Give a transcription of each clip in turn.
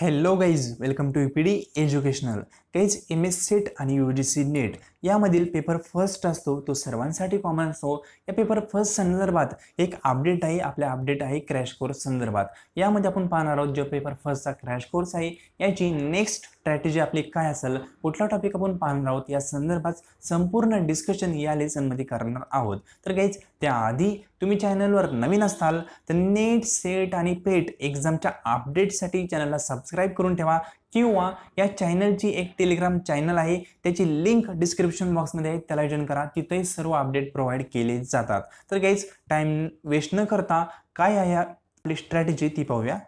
hello guys welcome to E P D educational tech M S SET आणि U G C NET यामधील paper first असतो तो सर्वांसाठी common असतो या पेपर फर्स्ट संदर्भात एक अपडेट आहे आपल्या अपडेट आहे क्रॅश कोर्स संदर्भात यामध्ये आपण पाहणार आहोत जो पेपर फर्स्टचा क्रॅश कोर्स आहे याची नेक्स्ट स्ट्रॅटेजी आपली काय असेल कुठला टॉपिक आपण पाहणार आहोत या संदर्भात संपूर्ण डिस्कशन या लेसनमध्ये करणार आहोत तर काहीच त्याआधी तुम्ही चॅनलवर नवीन असाल तर नेट सेट आणि पेट एक्झामच्या अपडेटसाठी चॅनलला सबस्क्राईब करून ठेवा किंवा या चॅनलची एक टेलिग्राम चॅनल आहे त्याची लिंक डिस्क्रिप्शन बॉक्समध्ये आहे त्याला जॉईन करा तिथे सर्व अपडेट प्रोव्हाइड केले जातात तर काहीच टाईम वेस्ट न करता काय आहे आपली स्ट्रॅटेजी ती पाहूया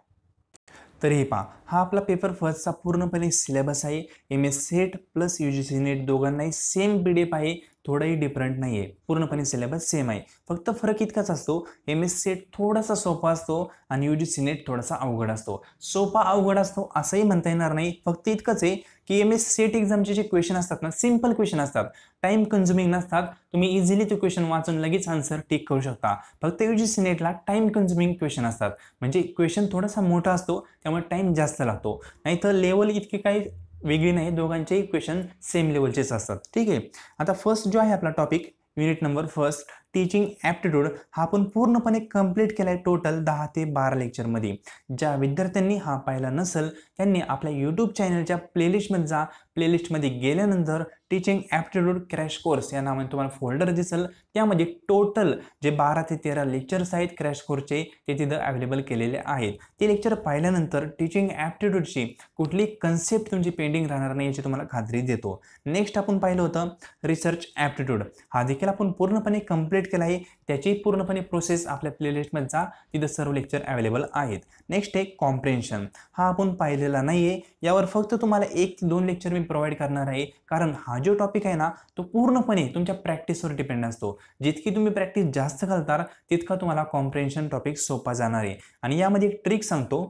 तर हे पहा हा आपला पेपर फर्स्टचा पूर्णपणे सिलेबस आहे M S SET plus U G C NET दोघांनाही सेम पी डी एफ आहे थोडंही डिफरंट नाही आहे पूर्णपणे सिलेबस सेम आहे फक्त फरक इतकाच असतो एम एस सी एट थोडासा सोपा असतो आणि यू जी सी नेट थोडासा अवघड असतो सोपा अवघड असतो असंही म्हणता येणार नाही फक्त इतकंच आहे की एम एस एट एक्झामचे जे क्वेश्चन असतात ना सिम्पल क्वेश्चन असतात टाईम कन्झ्युमिंग नसतात तुम्ही इझिली ते क्वेश्चन वाचून लगेच आन्सर टिक करू शकता फक्त यू जी सी नेटला टाईम कन्झ्युमिंग क्वेश्चन असतात म्हणजे क्वेश्चन थोडासा मोठा असतो त्यामुळे टाईम जास्त लागतो नाही तर लेवल इतके काही वेगळी नाही दोघांचे इक्वेशन सेम लेवलचेच असतात ठीक आहे आता फर्स्ट जो आहे आपला topic unit number first teaching aptitude हा आपण पूर्णपणे कंप्लीट केला आहे टोटल दहा ते बारा लेक्चरमध्ये ज्या विद्यार्थ्यांनी हा पाहिला नसेल त्यांनी आपल्या यूट्यूब चॅनलच्या प्लेलिस्टमध्ये जा प्लेलिस्टमध्ये गेल्यानंतर टीचिंग ॲप्टिट्यूड क्रॅश कोर्स या नावाने तुम्हाला फोल्डर दिसेल त्यामध्ये टोटल जे बारा ते तेरा लेक्चर्स आहेत क्रॅश कोर्सचे ते तिथं अवेलेबल केलेले आहेत ते लेक्चर पाहिल्यानंतर टीचिंग ॲप्टिट्यूडची कुठली कन्सेप्ट तुमची पेंडिंग राहणार नाही याची तुम्हाला खात्री देतो नेक्स्ट आपण पाहिलं होतं रिसर्च ॲप्टिट्यूड हा देखील आपण पूर्णपणे कंप्लीट क्रिएट त्याची पूर्णपणे प्रोसेस आपल्या प्लेलिस्टमध्ये जा तिथं सर्व लेक्चर अवेलेबल आहेत नेक्स्ट आहे कॉम्प्रेन्शन हा आपण पाहिलेला नाहीये यावर फक्त तुम्हाला एक दोन लेक्चर मी प्रोव्हाइड करणार आहे कारण हा जो टॉपिक आहे ना तो पूर्णपणे तुमच्या प्रॅक्टिसवर डिपेंड असतो जितकी तुम्ही प्रॅक्टिस जास्त घालताल तितका तुम्हाला कॉम्प्रेन्शन टॉपिक सोपा जाणार आहे आणि यामध्ये एक ट्रिक सांगतो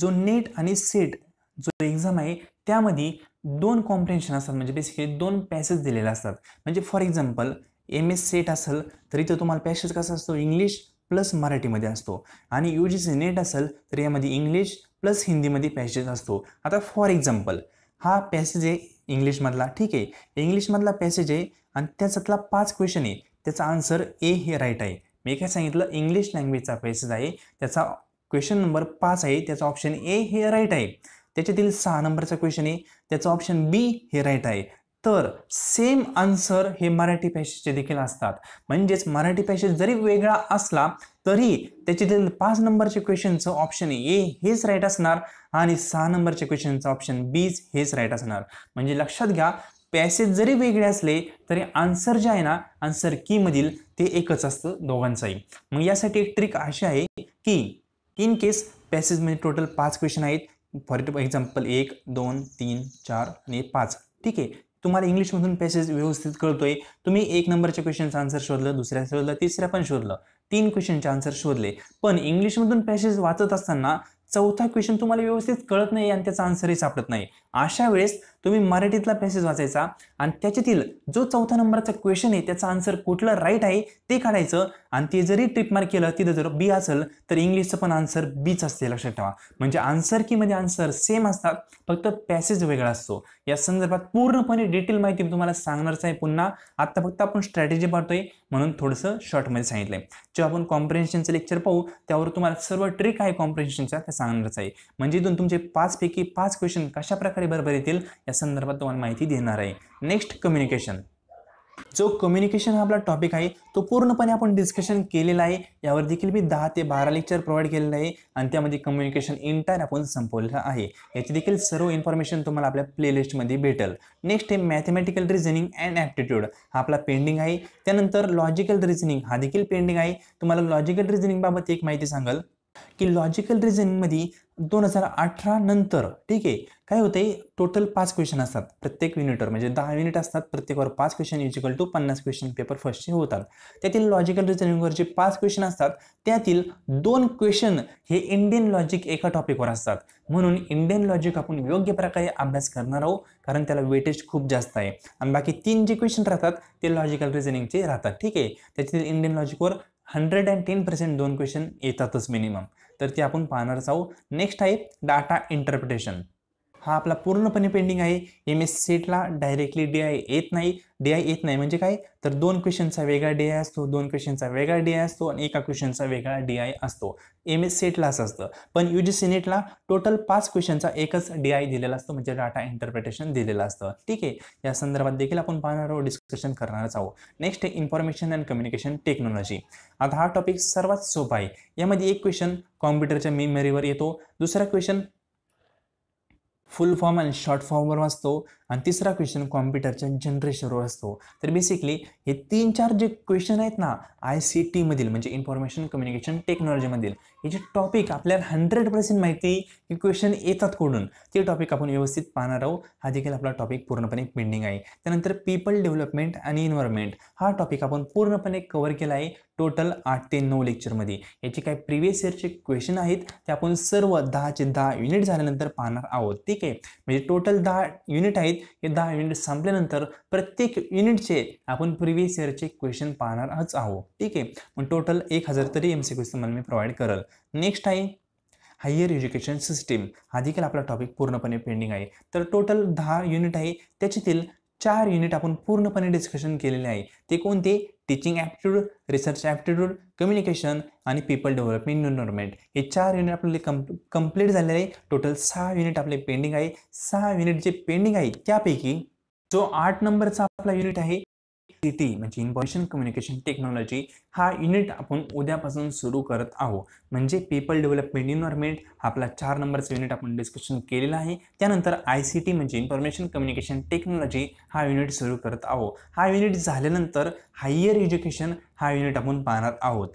जो नेट आणि सेट जो एक्झाम आहे त्यामध्ये दोन कॉम्प्रेन्शन असतात म्हणजे बेसिकली दोन पॅसेज दिलेले असतात म्हणजे for example M S SET असेल तर तो तुम्हाला पॅसेज कसा असतो इंग्लिश प्लस मराठीमध्ये असतो आणि यू जी सी नेट असेल तर यामध्ये इंग्लिश प्लस हिंदीमध्ये पॅसेज असतो आता फॉर एक्झाम्पल हा पॅसेज आहे इंग्लिशमधला ठीक आहे इंग्लिशमधला पॅसेज आहे आणि त्याच्यातला पाच क्वेश्चन आहे त्याचा आन्सर ए हे राईट आहे मी काय सांगितलं इंग्लिश लँग्वेजचा पॅसेज आहे त्याचा क्वेश्चन नंबर पाच आहे त्याचा ऑप्शन ए हे राईट आहे त्याच्यातील सहा नंबरचा क्वेश्चन आहे त्याचा ऑप्शन बी हे राईट आहे तर सेम आन्सर हे मराठी भाषेचे देखील असतात म्हणजेच मराठी भाषेत जरी वेगळा असला तरी त्याच्यातील पाच नंबरचे क्वेश्चनचं ऑप्शन ए हेच राईट असणार आणि सहा नंबरचे क्वेश्चनचं ऑप्शन बीच हेच राईट असणार म्हणजे लक्षात घ्या पॅसेज जरी वेगळे असले तरी आन्सर जे आहे ना आन्सर की मधील ते एकच असतं दोघांचाही मग यासाठी एक ट्रिक अशी आहे की इन केस पॅसेजमध्ये टोटल पाच क्वेश्चन आहेत फॉर एक्झाम्पल एक दोन तीन चार आणि पाच ठीक आहे तुम्हाला इंग्लिशमधून पॅसेज व्यवस्थित कळतोय तुम्ही एक नंबरच्या क्वेश्चनचं आन्सर शोधलं दुसऱ्या शोधलं तिसऱ्या पण शोधलं तीन क्वेश्चनचे आन्सर शोधले पण इंग्लिशमधून पॅसेज वाचत असताना चौथा क्वेश्चन तुम्हाला व्यवस्थित कळत नाही आणि त्याचा आन्सरही सापडत नाही अशा वेळेस तुम्ही मराठीतला पॅसेज वाचायचा आणि त्याच्यातील जो चौथा नंबरचा क्वेश्चन आहे त्याचा आन्सर कुठलं राईट आहे ते काढायचं आणि ते जरी ट्रिप मार्क केलं तिथं जर बी असेल तर इंग्लिशचं पण आन्सर बीच असते लक्षात ठेवा म्हणजे आन्सर कीमध्ये आन्सर सेम असतात फक्त पॅसेज वेगळा असतो या संदर्भात पूर्णपणे डिटेल माहिती तुम्हाला सांगणारच आहे पुन्हा आत्ता फक्त आपण स्ट्रॅटेजी पाहतोय म्हणून थोडंसं शॉर्टमध्ये सांगितलं आहे जेव्हा आपण कॉम्प्रेन्शनचं लेक्चर पाहू त्यावर तुम्हाला सर्व ट्रिक आहे कॉम्प्रिहेन्शनच्या ते सांगणारच आहे म्हणजे इथून तुमचे पाचपैकी पाच क्वेश्चन प्रकारे प्रकारे बरोबर येतील या संदर्भात तुम्हाला माहिती देणार आहे नेक्स्ट कम्युनिकेशन जो कम्युनिकेशन हा आपला टॉपिक आहे तो पूर्णपणे आपण डिस्कशन केलेला आहे यावर देखील मी दहा ते बारा लेक्चर प्रोव्हाइड केलेलं आहे आणि त्यामध्ये कम्युनिकेशन इंटायर आपण संपवलेलं आहे याची देखील सर्व इन्फॉर्मेशन तुम्हाला आपल्या प्लेलिस्टमध्ये भेटेल नेक्स्ट आहे मॅथमॅटिकल रिझनिंग अँड ॲप्टिट्यूड हा आपला पेंडिंग आहे त्यानंतर लॉजिकल रिझनिंग हा देखील पेंडिंग आहे तुम्हाला लॉजिकल रिझनिंगबाबत एक माहिती सांगाल की लॉजिकल रिझनिंगमध्ये दोन हजार अठरा नंतर ठीक आहे काय होते टोटल पाच क्वेश्चन असतात प्रत्येक युनिटवर म्हणजे दहा युनिट असतात प्रत्येकावर पाच क्वेश्चन इजिकल टू पन्नास क्वेश्चन पेपर फर्स्टचे होतात त्यातील लॉजिकल रिझनिंगवर जे पाच क्वेश्चन असतात त्यातील दोन क्वेश्चन हे इंडियन लॉजिक एका टॉपिकवर असतात म्हणून इंडियन लॉजिक आपण योग्य प्रकारे अभ्यास करणार आहोत कारण त्याला वेटेज खूप जास्त आहे आणि बाकी तीन जे क्वेश्चन राहतात ते लॉजिकल रिझनिंगचे राहतात ठीक आहे त्यातील इंडियन लॉजिकवर हंड्रेड अँड टेन पर्सेंट दोन क्वेश्चन येतातच मिनिमम तर ते आपण पाहणारच आहोत नेक्स्ट आहे डाटा इंटरप्रिटेशन हा आपला पूर्णपणे पेंडिंग आहे एम एस सीटला डायरेक्टली डी आय येत नाही डी आय येत नाही म्हणजे काय तर दोन क्वेश्चनचा वेगळा डी आय असतो दोन क्वेश्चनचा वेगळा डी आय असतो आणि एका क्वेश्चनचा वेगळा डी आय असतो एम एस सीटला असं असतं पण यू जी सी नेटला टोटल पाच क्वेश्चनचा एकच डी आय दिलेला असतो म्हणजे डाटा इंटरप्रिटेशन दिलेलं असतं ठीक आहे या संदर्भात देखील आपण पाहणार आहोत डिस्कशन करणारच आहोत नेक्स्ट आहे इन्फॉर्मेशन अँड कम्युनिकेशन टेक्नॉलॉजी आता हा टॉपिक सर्वात सोपा आहे यामध्ये एक क्वेश्चन कॉम्प्युटरच्या मेमरीवर येतो दुसरा क्वेश्चन फुल फॉर्म आणि शॉर्ट फॉर्मवर वाचतो आणि तिसरा क्वेश्चन कॉम्प्युटरच्या जनरेशनवर असतो तर बेसिकली हे तीन चार जे क्वेश्चन आहेत ना आय सी टीमधील म्हणजे इन्फॉर्मेशन कम्युनिकेशन टेक्नॉलॉजीमधील हे जे टॉपिक आपल्याला हंड्रेड पर्सेंट माहिती की क्वेश्चन येतात कोणून ते टॉपिक आपण व्यवस्थित पाहणार आहोत हा देखील आपला टॉपिक पूर्णपणे पेंडिंग आहे त्यानंतर पीपल डेव्हलपमेंट आणि एन्व्हायरमेंट हा टॉपिक आपण पूर्णपणे कवर केला आहे टोटल आठ ते नऊ लेक्चरमध्ये याचे काही प्रिव्हियस इयरचे क्वेश्चन आहेत ते आपण सर्व दहाचे दहा युनिट झाल्यानंतर पाहणार आहोत ठीक आहे म्हणजे टोटल दहा युनिट आहेत हे दहा युनिट संपल्यानंतर प्रत्येक युनिटचे आपण प्रिव्हियस इयरचे क्वेश्चन पाहणारच आहोत ठीक आहे पण टोटल एक हजार तरी एम सी क्वेश्चन मला मी प्रोव्हाइड करेल नेक्स्ट आहे हायर एज्युकेशन सिस्टीम हा देखील आपला टॉपिक पूर्णपणे पेंडिंग आहे तर टोटल दहा युनिट आहे त्याच्यातील चार युनिट आपण पूर्णपणे डिस्कशन केलेले आहे ते कोणते teaching aptitude research aptitude communication आणि पीपल डेव्हलपमेंट एन्व्हायरमेंट हे चार युनिट आपले कम कम्प्लीट झालेले आहे टोटल सहा युनिट आपले पेंडिंग आहे सहा युनिट जे पेंडिंग आहे त्यापैकी जो आठ नंबरचा आपला युनिट आहे सी टी म्हणजे इन्फॉर्मेशन कम्युनिकेशन टेक्नॉलॉजी हा युनिट आपण उद्यापासून सुरू करत आहोत म्हणजे पीपल डेव्हलपमेंट हा आपला चार नंबरचा युनिट आपण डिस्कशन केलेला आहे त्यानंतर आय सी टी म्हणजे इन्फॉर्मेशन कम्युनिकेशन टेक्नॉलॉजी हा युनिट सुरू करत आहोत हा युनिट झाल्यानंतर हायर एज्युकेशन हा युनिट आपण पाहणार आहोत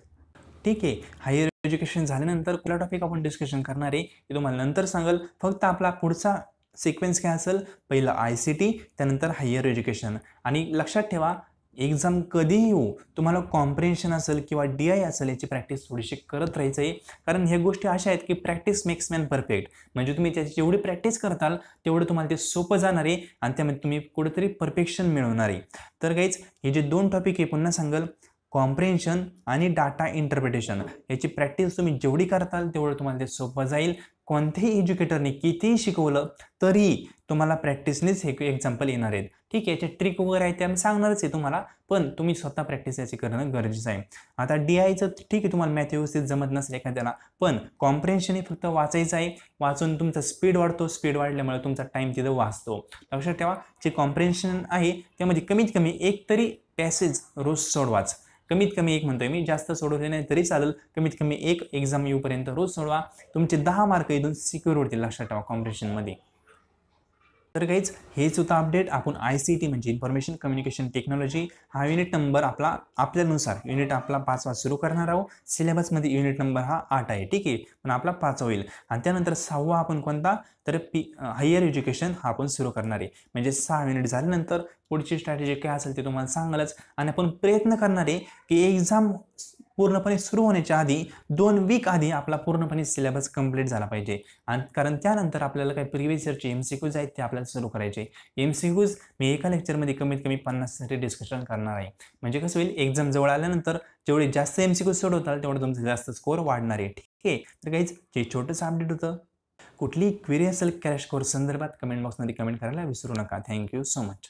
ठीक आहे हायर एज्युकेशन झाल्यानंतर कुठला टॉपिक आपण डिस्कशन करणार आहे ते तुम्हाला नंतर सांगाल फक्त आपला पुढचा सिक्वेन्स काय असेल पहिलं आय सी टी त्यानंतर हायर एज्युकेशन आणि लक्षात ठेवा एक्झाम कधीही येऊ तुम्हाला कॉम्प्रेन्शन असेल किंवा डी आय असेल याची प्रॅक्टिस थोडीशी करत राहायचं आहे कारण ह्या गोष्टी अशा आहेत की प्रॅक्टिस मेक्स मॅन परफेक्ट म्हणजे तुम्ही त्याची जेवढी प्रॅक्टिस करताल तेवढं तुम्हाला ते सोपं जाणार आहे आणि त्यामध्ये तुम्ही कुठेतरी परफेक्शन मिळवणार आहे तर काहीच हे जे दोन टॉपिक आहे पुन्हा सांगाल कॉम्प्रेन्शन आणि डाटा इंटरप्रिटेशन याची प्रॅक्टिस तुम्ही जेवढी करताल तेवढं तुम्हाला ते सोपं जाईल कोणतेही एज्युकेटरने कितीही शिकवलं तरी तुम्हाला प्रॅक्टिसनेच हे एक्झाम्पल येणार आहेत ठीक आहे याच्या ट्रिक वगैरे आहे ते आम्ही सांगणारच आहे तुम्हाला पण तुम्ही स्वतः प्रॅक्टिस याची करणं गरजेचं आहे आता डी आयचं ठीक आहे तुम्हाला मॅथ व्यवस्थित जमत नसेल एखाद्याला पण कॉम्प्रेन्शन हे फक्त वाचायचं आहे वाचून तुमचा स्पीड वाढतो स्पीड वाढल्यामुळे तुमचा टाईम तिथं वाचतो लक्षात ठेवा जे कॉम्प्रेन्शन आहे त्यामध्ये कमीत कमी एक तरी पॅसेज रोज सोडवाच कमीत कमी एक म्हणतोय मी जास्त सोडवले नाही तरी चालेल कमीत कमी एक एक्झाम येऊपर्यंत रोज सोडवा तुमचे दहा मार्क इथून सिक्युअर होतील लक्षात ठेवा कॉम्पिटिशनमध्ये तर काहीच हेच सुद्धा अपडेट आपण आय सी टी म्हणजे इन्फॉर्मेशन कम्युनिकेशन टेक्नॉलॉजी हा युनिट नंबर आपला आपल्यानुसार युनिट आपला पाचवा सुरू करणार आहोत सिलेबसमध्ये युनिट नंबर हा आठ आहे ठीक आहे पण आपला पाचवा होईल आणि त्यानंतर सहावा आपण कोणता तर पी हायर एज्युकेशन हा आपण सुरू करणार आहे म्हणजे सहा युनिट झाल्यानंतर पुढची स्ट्रॅटेजी काय असेल ते तुम्हाला सांगालच आणि आपण प्रयत्न करणार आहे की एक्झाम पूर्णपणे सुरू होण्याच्या आधी दोन वीक आधी आपला पूर्णपणे सिलेबस कंप्लीट झाला पाहिजे आणि कारण त्यानंतर आपल्याला काही प्रिव्हियस इयरचे एम सी क्यूज आहेत ते आपल्याला सुरू करायचे एम सी क्यूज मी एका लेक्चरमध्ये कमीत कमी पन्नाससाठी डिस्कशन करणार आहे म्हणजे कसं होईल एक्झाम जवळ आल्यानंतर जेवढे जास्त एम सी क्यूज सोडवताल तेवढं तुमचा जास्त स्कोर वाढणार आहे ठीक आहे तर काहीच जे छोटंसं अपडेट होतं कुठलीही क्वेरी असेल कॅश कोर्स संदर्भात कमेंट बॉक्समध्ये कमेंट करायला विसरू नका थँक्यू सो मच